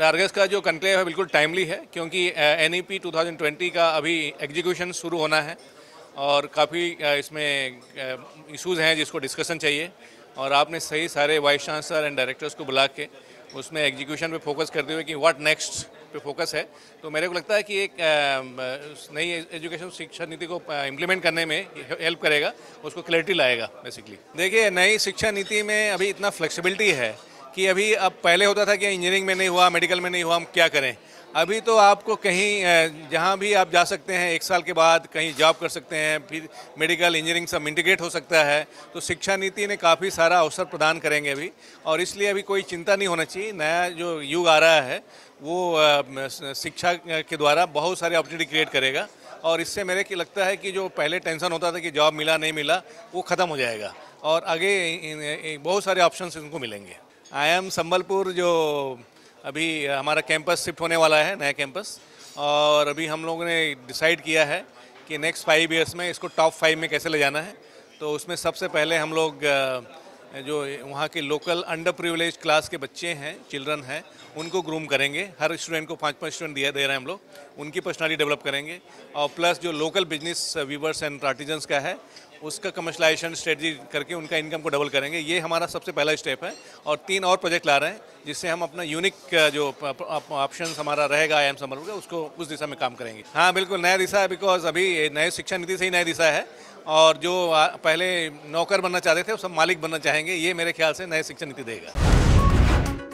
नारगस का जो कंक्लेव है बिल्कुल टाइमली है क्योंकि एन ई पी 2020 का अभी एग्जीक्यूशन शुरू होना है और काफ़ी इसमें इश्यूज हैं जिसको डिस्कशन चाहिए और आपने सही सारे वाइस चांसलर एंड डायरेक्टर्स को बुला के उसमें एग्जीक्यूशन पे फोकस करते हुए कि व्हाट नेक्स्ट पे फोकस है तो मेरे को लगता है कि एक नई एजुकेशन शिक्षा नीति को इम्प्लीमेंट करने में हेल्प करेगा उसको क्लैरिटी लाएगा बेसिकली देखिए नई शिक्षा नीति में अभी इतना फ्लेक्सिबिलिटी है कि अभी अब पहले होता था कि इंजीनियरिंग में नहीं हुआ मेडिकल में नहीं हुआ हम क्या करें अभी तो आपको कहीं जहां भी आप जा सकते हैं एक साल के बाद कहीं जॉब कर सकते हैं फिर मेडिकल इंजीनियरिंग सब इंटीग्रेट हो सकता है तो शिक्षा नीति ने काफ़ी सारा अवसर प्रदान करेंगे अभी और इसलिए अभी कोई चिंता नहीं होना चाहिए नया जो युग आ रहा है वो शिक्षा के द्वारा बहुत सारे अपॉर्चुनिटी क्रिएट करेगा और इससे मेरे की लगता है कि जो पहले टेंशन होता था कि जॉब मिला नहीं मिला वो ख़त्म हो जाएगा और आगे बहुत सारे ऑप्शन इनको मिलेंगे आई एम संबलपुर जो अभी हमारा कैंपस शिफ्ट होने वाला है नया कैंपस और अभी हम लोगों ने डिसाइड किया है कि नेक्स्ट फाइव ईयर्स में इसको टॉप फाइव में कैसे ले जाना है तो उसमें सबसे पहले हम लोग जो वहाँ के लोकल अंडर प्रिविलेज क्लास के बच्चे हैं चिल्ड्रन हैं उनको ग्रूम करेंगे हर स्टूडेंट को पाँच पाँच स्टूडेंट दिया दे रहे हैं हम लोग उनकी पर्सनालिटी डेवलप करेंगे और प्लस जो local business weavers and artisans का है उसका कमर्शलाइजेशन स्ट्रेटजी करके उनका इनकम को डबल करेंगे ये हमारा सबसे पहला स्टेप है और तीन और प्रोजेक्ट ला रहे हैं जिससे हम अपना यूनिक जो ऑप्शन हमारा रहेगा आई एम समर का उसको उस दिशा में काम करेंगे हाँ बिल्कुल नया दिशा है बिकॉज अभी नए शिक्षा नीति से ही नया दिशा है और जो पहले नौकर बनना चाहते थे वो सब मालिक बनना चाहेंगे ये मेरे ख्याल से नए शिक्षा नीति देगा